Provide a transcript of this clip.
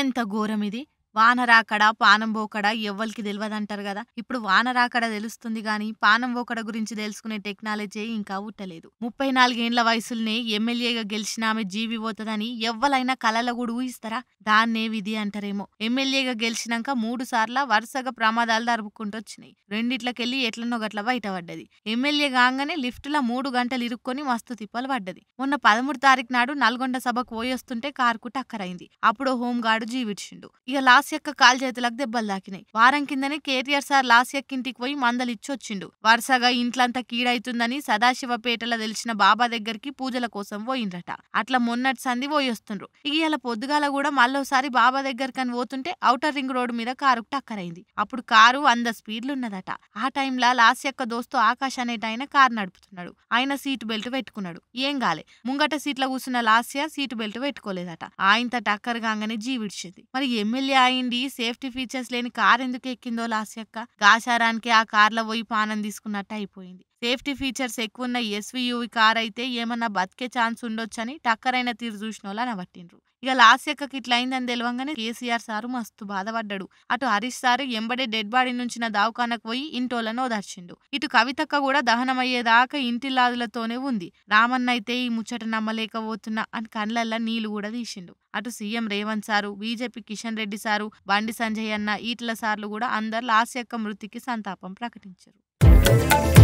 ఎంత ఘోరమిది వాన రాకడ పానం బోకడ ఎవ్వరికి తెలియదంటారు కదా ఇప్పుడు వాన తెలుస్తుంది గాని పానం బోకడ గురించి తెలుసుకునే టెక్నాలజీ ఇంకా ఉట్టలేదు ముప్పై నాలుగేండ్ల వయసులనే ఎమ్మెల్యేగా గెలిచిన ఆమె జీవి పోతుందని ఎవ్వలైనా కలల కూడా ఊహిస్తారా దాన్నే విధి అంటారేమో ఎమ్మెల్యేగా గెలిచినాక మూడు సార్ల వరుసగా ప్రమాదాలు దరుపుకుంటూ వచ్చినాయి రెండిట్లకెళ్ళి ఎట్లనో గట్ల బయటపడ్డది ఎమ్మెల్యే కాగానే లిఫ్టులో మూడు గంటలు ఇరుక్కొని మస్తు తిప్పలు పడ్డది మొన్న పదమూడు తారీఖు నాడు నల్గొండ సభకు పోయొస్తుంటే కార్కు టక్కరైంది అప్పుడు హోంగార్డు జీవిడ్చిండు ఇక లాస్ట్ లాస్యక్క చేతులకు దెబ్బలు తాకినాయి వారం కిందనే కేటీఆర్ సార్ లాస్యక్క ఇంటికి పోయి మందలు ఇచ్చొచ్చిండు వరుసగా ఇంట్లంతా కీడైతుందని సదాశివపేటలో తెలిసిన బాబా దగ్గరికి పూజల కోసం పోయిండ్రట అట్లా మొన్నటి సంధి పోయొస్తుండ్రు ఇక ఇలా పొద్దుగాల కూడా మళ్ళోసారి బాబా దగ్గరకని పోతుంటే ఔటర్ రింగ్ రోడ్డు మీద కారు టక్కరైంది అప్పుడు కారు వంద స్పీడ్లున్నదట ఆ టైంలో లాస్యక్క దోస్తు ఆకాష్ అనేట ఆయన కారు నడుపుతున్నాడు ఆయన సీట్ బెల్ట్ పెట్టుకున్నాడు ఏం కాలే ముంగట సీట్లో కూర్చున్న లాస్య సీటు బెల్ట్ పెట్టుకోలేదట ఆయనతో టక్కర్ కాగానే జీవిడిచింది మరి ఎమ్మెల్యే ఆయన అయింది సేఫ్టీ ఫీచర్స్ లేని కార్ ఎందుకు ఎక్కిందో లాస్యక్క గాశారానికి ఆ లో పోయి పానం తీసుకున్నట్టు అయిపోయింది సేఫ్టీ ఫీచర్స్ ఎక్కువ ఉన్న ఎస్వీయూవి కార్ అయితే ఏమన్నా బతికే ఛాన్స్ ఉండొచ్చని టక్కరైన తీరు చూసిన వాళ్ళు పట్టిండ్రు ఇక లాస్ట్ ఎక్కకి ఇట్లా అయిందని తెలియంగానే కేసీఆర్ సారు మస్తు బాధపడ్డాడు అటు హరీష్ సారు ఎంబడే డెడ్ బాడీ నుంచి దావఖానకు పోయి ఇంటోలను ఓదార్చిండు ఇటు కవితక్క కూడా దహనమయ్యేదాకా లాదులతోనే ఉంది రామన్న అయితే ఈ ముచ్చట నమ్మలేకపోతున్నా అని కళ్ళల్లో నీళ్లు కూడా తీసిండు అటు CM Revanth sir BJP Kishan Reddy sir Bandi Sanjay అన్న ఈట్ల సార్లు కూడా అందరు లాస్యక్క మృతికి సంతాపం ప్రకటించారు